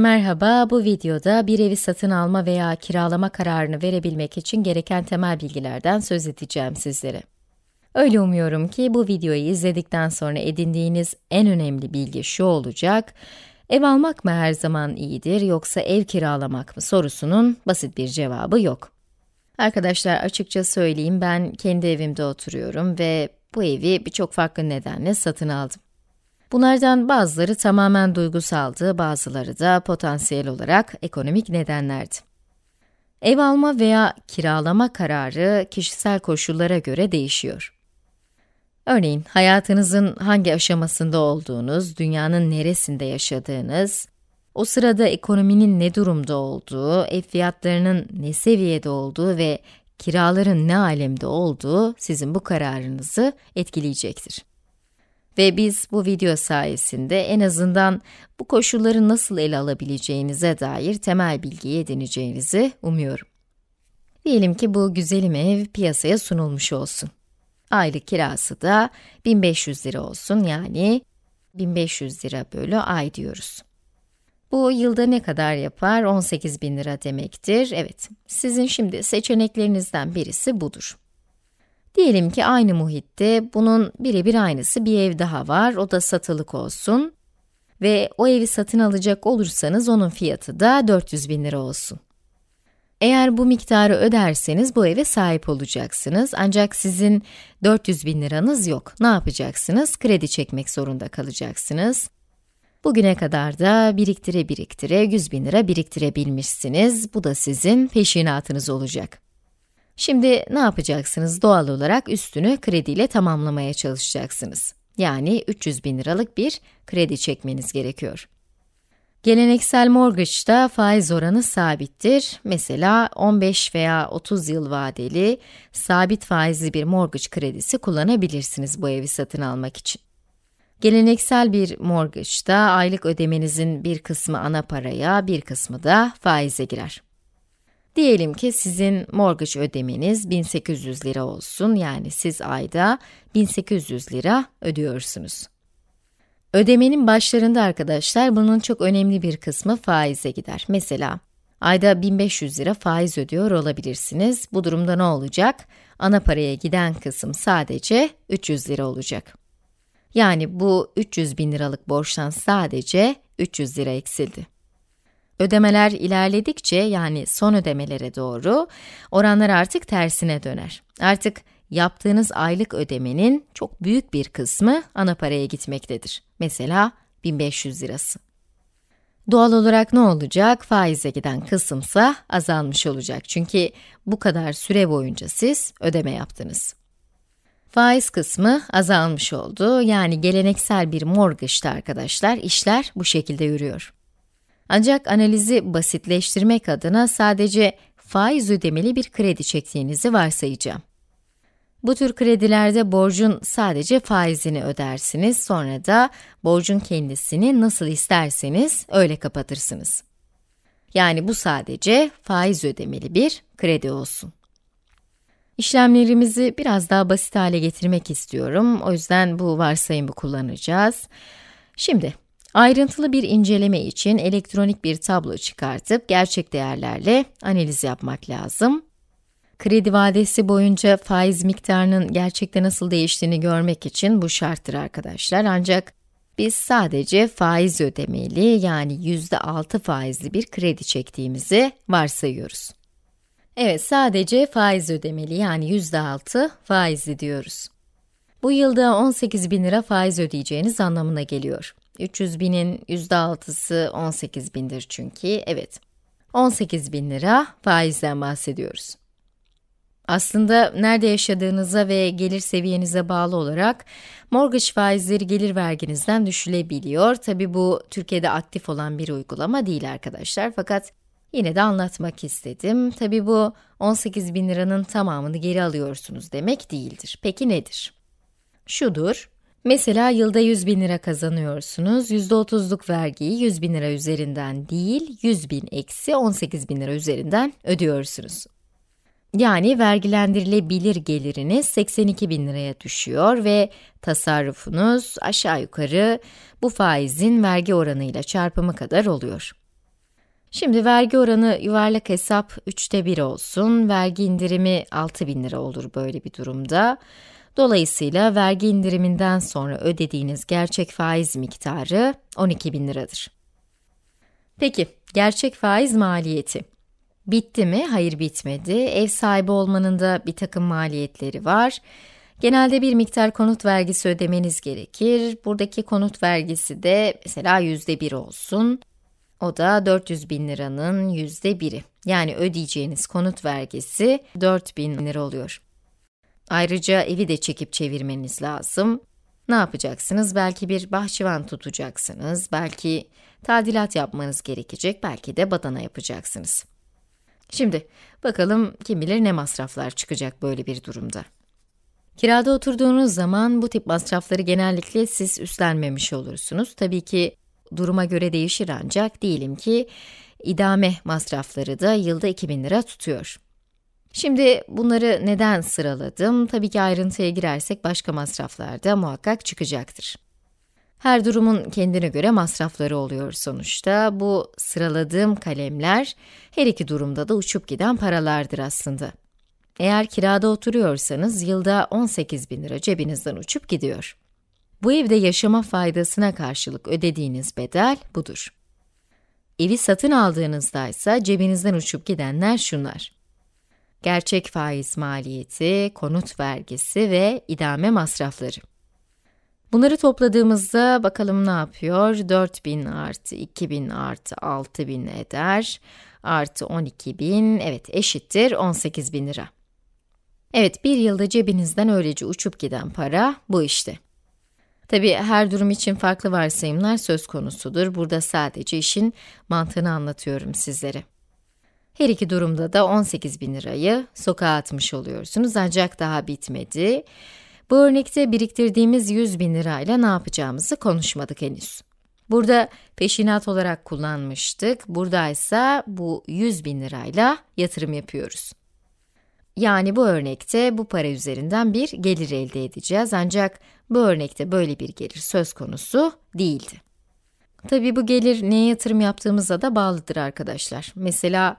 Merhaba, bu videoda bir evi satın alma veya kiralama kararını verebilmek için gereken temel bilgilerden söz edeceğim sizlere. Öyle umuyorum ki bu videoyu izledikten sonra edindiğiniz en önemli bilgi şu olacak. Ev almak mı her zaman iyidir yoksa ev kiralamak mı sorusunun basit bir cevabı yok. Arkadaşlar açıkça söyleyeyim ben kendi evimde oturuyorum ve bu evi birçok farklı nedenle satın aldım. Bunlardan bazıları tamamen duygusaldı, bazıları da potansiyel olarak ekonomik nedenlerdi. Ev alma veya kiralama kararı kişisel koşullara göre değişiyor. Örneğin, hayatınızın hangi aşamasında olduğunuz, dünyanın neresinde yaşadığınız, o sırada ekonominin ne durumda olduğu, ev fiyatlarının ne seviyede olduğu ve kiraların ne alemde olduğu sizin bu kararınızı etkileyecektir. Ve biz bu video sayesinde en azından bu koşulları nasıl ele alabileceğinize dair temel bilgiyi edineceğinizi umuyorum. Diyelim ki bu güzelim ev piyasaya sunulmuş olsun. Aylık kirası da 1500 lira olsun yani 1500 lira bölü ay diyoruz. Bu yılda ne kadar yapar? 18 bin lira demektir. Evet, sizin şimdi seçeneklerinizden birisi budur. Diyelim ki aynı muhitte bunun birebir aynısı bir ev daha var, o da satılık olsun. Ve o evi satın alacak olursanız onun fiyatı da 400 bin lira olsun. Eğer bu miktarı öderseniz bu eve sahip olacaksınız. Ancak sizin 400 bin liranız yok. Ne yapacaksınız? Kredi çekmek zorunda kalacaksınız. Bugüne kadar da biriktire biriktire 100 bin lira biriktirebilmişsiniz. Bu da sizin peşinatınız olacak. Şimdi ne yapacaksınız? Doğal olarak üstünü krediyle tamamlamaya çalışacaksınız. Yani 300 bin liralık bir kredi çekmeniz gerekiyor. Geleneksel mortgage'da faiz oranı sabittir. Mesela 15 veya 30 yıl vadeli sabit faizli bir mortgage kredisi kullanabilirsiniz bu evi satın almak için. Geleneksel bir mortgage'da aylık ödemenizin bir kısmı ana paraya, bir kısmı da faize girer. Diyelim ki sizin mortgage ödemeniz 1800 lira olsun. Yani siz ayda 1800 lira ödüyorsunuz. Ödemenin başlarında arkadaşlar bunun çok önemli bir kısmı faize gider. Mesela ayda 1500 lira faiz ödüyor olabilirsiniz. Bu durumda ne olacak? Ana paraya giden kısım sadece 300 lira olacak. Yani bu 300 bin liralık borçtan sadece 300 lira eksildi. Ödemeler ilerledikçe yani son ödemelere doğru oranlar artık tersine döner. Artık yaptığınız aylık ödemenin çok büyük bir kısmı ana paraya gitmektedir. Mesela 1500 lirası. Doğal olarak ne olacak? Faize giden kısımsa azalmış olacak. Çünkü bu kadar süre boyunca siz ödeme yaptınız. Faiz kısmı azalmış oldu. Yani geleneksel bir mortgage'da arkadaşlar işler bu şekilde yürüyor. Ancak analizi basitleştirmek adına sadece faiz ödemeli bir kredi çektiğinizi varsayacağım. Bu tür kredilerde borcun sadece faizini ödersiniz, sonra da borcun kendisini nasıl isterseniz öyle kapatırsınız. Yani bu sadece faiz ödemeli bir kredi olsun. İşlemlerimizi biraz daha basit hale getirmek istiyorum. O yüzden bu varsayımı kullanacağız. Şimdi, Ayrıntılı bir inceleme için elektronik bir tablo çıkartıp gerçek değerlerle analiz yapmak lazım. Kredi vadesi boyunca faiz miktarının gerçekte nasıl değiştiğini görmek için bu şarttır arkadaşlar. Ancak biz sadece faiz ödemeli yani %6 faizli bir kredi çektiğimizi varsayıyoruz. Evet sadece faiz ödemeli yani %6 faizli diyoruz. Bu yılda 18 bin lira faiz ödeyeceğiniz anlamına geliyor. 300 binin %6'sı 18 bindir çünkü. Evet, 18 bin lira faizden bahsediyoruz. Aslında nerede yaşadığınıza ve gelir seviyenize bağlı olarak mortgage faizleri gelir verginizden düşülebiliyor. Tabi bu Türkiye'de aktif olan bir uygulama değil arkadaşlar fakat yine de anlatmak istedim. Tabi bu 18 bin liranın tamamını geri alıyorsunuz demek değildir. Peki nedir? Şudur, Mesela yılda 100 bin lira kazanıyorsunuz. %30'luk vergiyi 100 bin lira üzerinden değil, 100 bin eksi 18 bin lira üzerinden ödüyorsunuz. Yani vergilendirilebilir geliriniz 82 bin liraya düşüyor ve tasarrufunuz aşağı yukarı bu faizin vergi oranıyla çarpımı kadar oluyor. Şimdi vergi oranı yuvarlak hesap 3'te 1 olsun, vergi indirimi 6 bin lira olur böyle bir durumda. Dolayısıyla vergi indiriminden sonra ödediğiniz gerçek faiz miktarı 12 bin liradır. Peki, gerçek faiz maliyeti. Bitti mi? Hayır bitmedi. Ev sahibi olmanın da bir takım maliyetleri var. Genelde bir miktar konut vergisi ödemeniz gerekir. Buradaki konut vergisi de mesela yüzde bir olsun. O da 400 bin liranın yüzde biri. Yani ödeyeceğiniz konut vergisi 4 bin lira oluyor. Ayrıca evi de çekip çevirmeniz lazım. Ne yapacaksınız? Belki bir bahçıvan tutacaksınız, belki tadilat yapmanız gerekecek, belki de badana yapacaksınız. Şimdi bakalım kim bilir ne masraflar çıkacak böyle bir durumda. Kirada oturduğunuz zaman bu tip masrafları genellikle siz üstlenmemiş olursunuz. Tabii ki duruma göre değişir ancak diyelim ki idame masrafları da yılda 2000 lira tutuyor. Şimdi bunları neden sıraladım? Tabii ki ayrıntıya girersek başka masraflar da muhakkak çıkacaktır. Her durumun kendine göre masrafları oluyor sonuçta. Bu sıraladığım kalemler her iki durumda da uçup giden paralardır aslında. Eğer kirada oturuyorsanız yılda 18 bin lira cebinizden uçup gidiyor. Bu evde yaşama faydasına karşılık ödediğiniz bedel budur. Evi satın aldığınızda ise cebinizden uçup gidenler şunlar gerçek faiz maliyeti, konut vergisi ve idame masrafları. Bunları topladığımızda bakalım ne yapıyor? 4000 artı 2000 artı 6000 eder. Artı 12000 evet eşittir 18000 lira. Evet bir yılda cebinizden öylece uçup giden para bu işte. Tabi her durum için farklı varsayımlar söz konusudur. Burada sadece işin mantığını anlatıyorum sizlere. Her iki durumda da 18 bin lirayı sokağa atmış oluyorsunuz ancak daha bitmedi. Bu örnekte biriktirdiğimiz 100 bin lirayla ne yapacağımızı konuşmadık henüz. Burada peşinat olarak kullanmıştık, buradaysa bu 100 bin lirayla yatırım yapıyoruz. Yani bu örnekte bu para üzerinden bir gelir elde edeceğiz ancak bu örnekte böyle bir gelir söz konusu değildi. Tabii bu gelir neye yatırım yaptığımıza da bağlıdır arkadaşlar. Mesela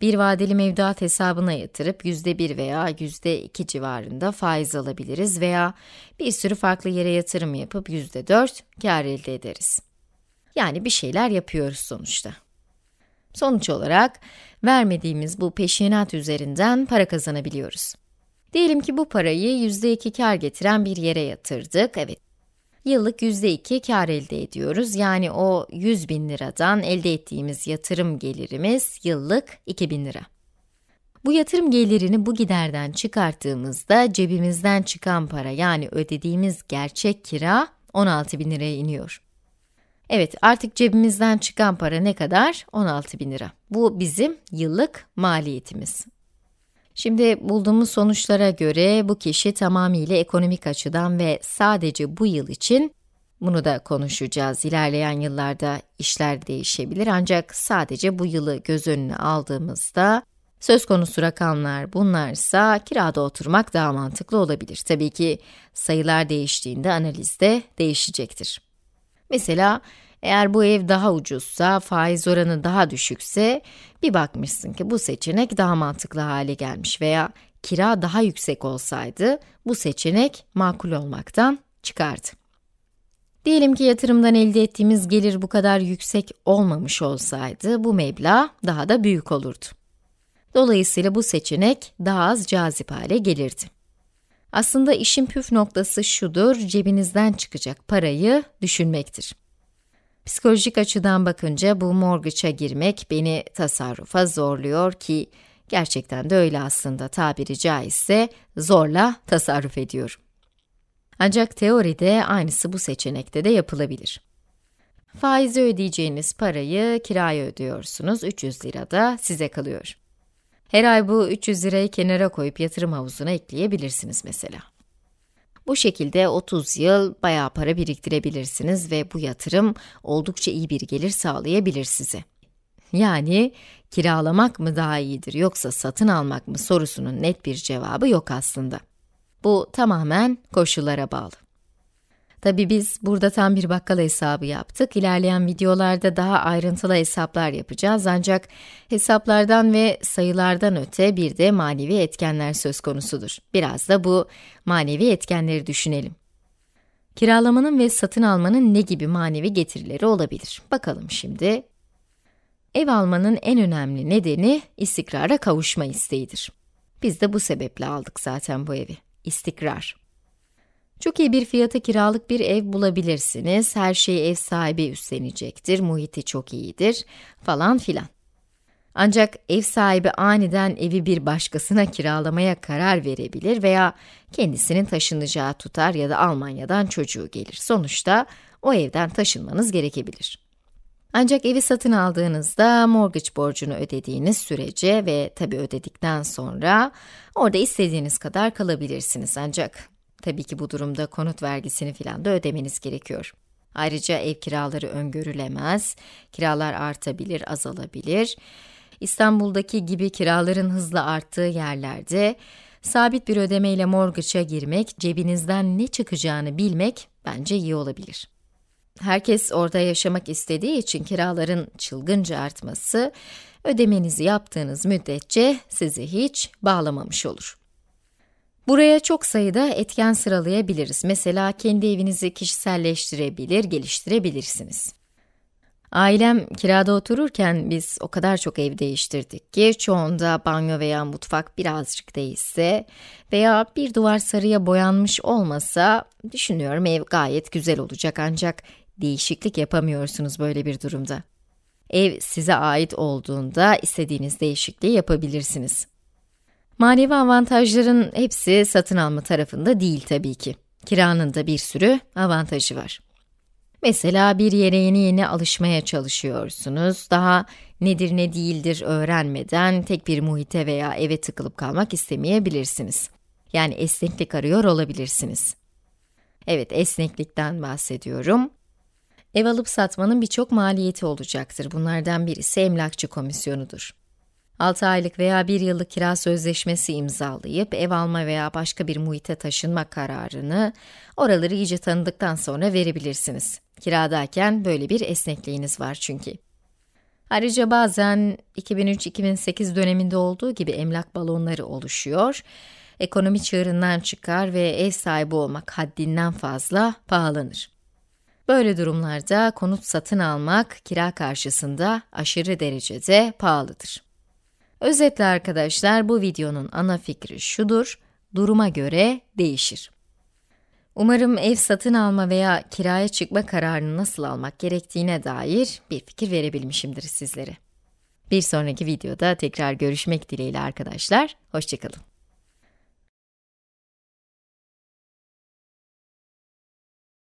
bir vadeli mevduat hesabına yatırıp %1 veya %2 civarında faiz alabiliriz veya bir sürü farklı yere yatırım yapıp %4 kar elde ederiz. Yani bir şeyler yapıyoruz sonuçta. Sonuç olarak vermediğimiz bu peşinat üzerinden para kazanabiliyoruz. Diyelim ki bu parayı %2 kar getiren bir yere yatırdık. Evet, yıllık %2 kar elde ediyoruz. Yani o 100 bin liradan elde ettiğimiz yatırım gelirimiz yıllık bin lira. Bu yatırım gelirini bu giderden çıkarttığımızda cebimizden çıkan para yani ödediğimiz gerçek kira 16 bin liraya iniyor. Evet artık cebimizden çıkan para ne kadar? 16 bin lira. Bu bizim yıllık maliyetimiz. Şimdi bulduğumuz sonuçlara göre bu kişi tamamıyla ekonomik açıdan ve sadece bu yıl için bunu da konuşacağız. İlerleyen yıllarda işler değişebilir ancak sadece bu yılı göz önüne aldığımızda söz konusu rakamlar bunlarsa kirada oturmak daha mantıklı olabilir. Tabii ki sayılar değiştiğinde analizde değişecektir. Mesela eğer bu ev daha ucuzsa, faiz oranı daha düşükse bir bakmışsın ki bu seçenek daha mantıklı hale gelmiş veya kira daha yüksek olsaydı bu seçenek makul olmaktan çıkardı. Diyelim ki yatırımdan elde ettiğimiz gelir bu kadar yüksek olmamış olsaydı bu meblağ daha da büyük olurdu. Dolayısıyla bu seçenek daha az cazip hale gelirdi. Aslında işin püf noktası şudur, cebinizden çıkacak parayı düşünmektir. Psikolojik açıdan bakınca bu mortgage'a girmek beni tasarrufa zorluyor ki gerçekten de öyle aslında tabiri caizse zorla tasarruf ediyorum. Ancak teoride aynısı bu seçenekte de yapılabilir. Faizi ödeyeceğiniz parayı kiraya ödüyorsunuz, 300 lira da size kalıyor. Her ay bu 300 lirayı kenara koyup yatırım havuzuna ekleyebilirsiniz mesela. Bu şekilde 30 yıl bayağı para biriktirebilirsiniz ve bu yatırım oldukça iyi bir gelir sağlayabilir size. Yani kiralamak mı daha iyidir yoksa satın almak mı sorusunun net bir cevabı yok aslında. Bu tamamen koşullara bağlı. Tabi biz burada tam bir bakkal hesabı yaptık. İlerleyen videolarda daha ayrıntılı hesaplar yapacağız. Ancak hesaplardan ve sayılardan öte bir de manevi etkenler söz konusudur. Biraz da bu manevi etkenleri düşünelim. Kiralamanın ve satın almanın ne gibi manevi getirileri olabilir? Bakalım şimdi. Ev almanın en önemli nedeni istikrara kavuşma isteğidir. Biz de bu sebeple aldık zaten bu evi. İstikrar. Çok iyi bir fiyata kiralık bir ev bulabilirsiniz. Her şeyi ev sahibi üstlenecektir. Muhiti çok iyidir falan filan. Ancak ev sahibi aniden evi bir başkasına kiralamaya karar verebilir veya kendisinin taşınacağı tutar ya da Almanya'dan çocuğu gelir. Sonuçta o evden taşınmanız gerekebilir. Ancak evi satın aldığınızda mortgage borcunu ödediğiniz sürece ve tabi ödedikten sonra orada istediğiniz kadar kalabilirsiniz. Ancak Tabii ki bu durumda konut vergisini filan da ödemeniz gerekiyor. Ayrıca ev kiraları öngörülemez, kiralar artabilir, azalabilir. İstanbul'daki gibi kiraların hızla arttığı yerlerde sabit bir ödemeyle morgaça girmek, cebinizden ne çıkacağını bilmek bence iyi olabilir. Herkes orada yaşamak istediği için kiraların çılgınca artması ödemenizi yaptığınız müddetçe sizi hiç bağlamamış olur. Buraya çok sayıda etken sıralayabiliriz. Mesela kendi evinizi kişiselleştirebilir, geliştirebilirsiniz. Ailem kirada otururken biz o kadar çok ev değiştirdik ki çoğunda banyo veya mutfak birazcık değişse veya bir duvar sarıya boyanmış olmasa düşünüyorum ev gayet güzel olacak ancak değişiklik yapamıyorsunuz böyle bir durumda. Ev size ait olduğunda istediğiniz değişikliği yapabilirsiniz. Manevi avantajların hepsi satın alma tarafında değil tabii ki. Kiranın da bir sürü avantajı var. Mesela bir yere yeni yeni alışmaya çalışıyorsunuz. Daha nedir ne değildir öğrenmeden tek bir muhite veya eve tıkılıp kalmak istemeyebilirsiniz. Yani esneklik arıyor olabilirsiniz. Evet, esneklikten bahsediyorum. Ev alıp satmanın birçok maliyeti olacaktır. Bunlardan birisi emlakçı komisyonudur. 6 aylık veya 1 yıllık kira sözleşmesi imzalayıp ev alma veya başka bir muhite taşınma kararını oraları iyice tanıdıktan sonra verebilirsiniz. Kiradayken böyle bir esnekliğiniz var çünkü. Ayrıca bazen 2003-2008 döneminde olduğu gibi emlak balonları oluşuyor. Ekonomi çığırından çıkar ve ev sahibi olmak haddinden fazla pahalanır. Böyle durumlarda konut satın almak kira karşısında aşırı derecede pahalıdır. Özetle arkadaşlar bu videonun ana fikri şudur, duruma göre değişir. Umarım ev satın alma veya kiraya çıkma kararını nasıl almak gerektiğine dair bir fikir verebilmişimdir sizlere. Bir sonraki videoda tekrar görüşmek dileğiyle arkadaşlar, hoşçakalın.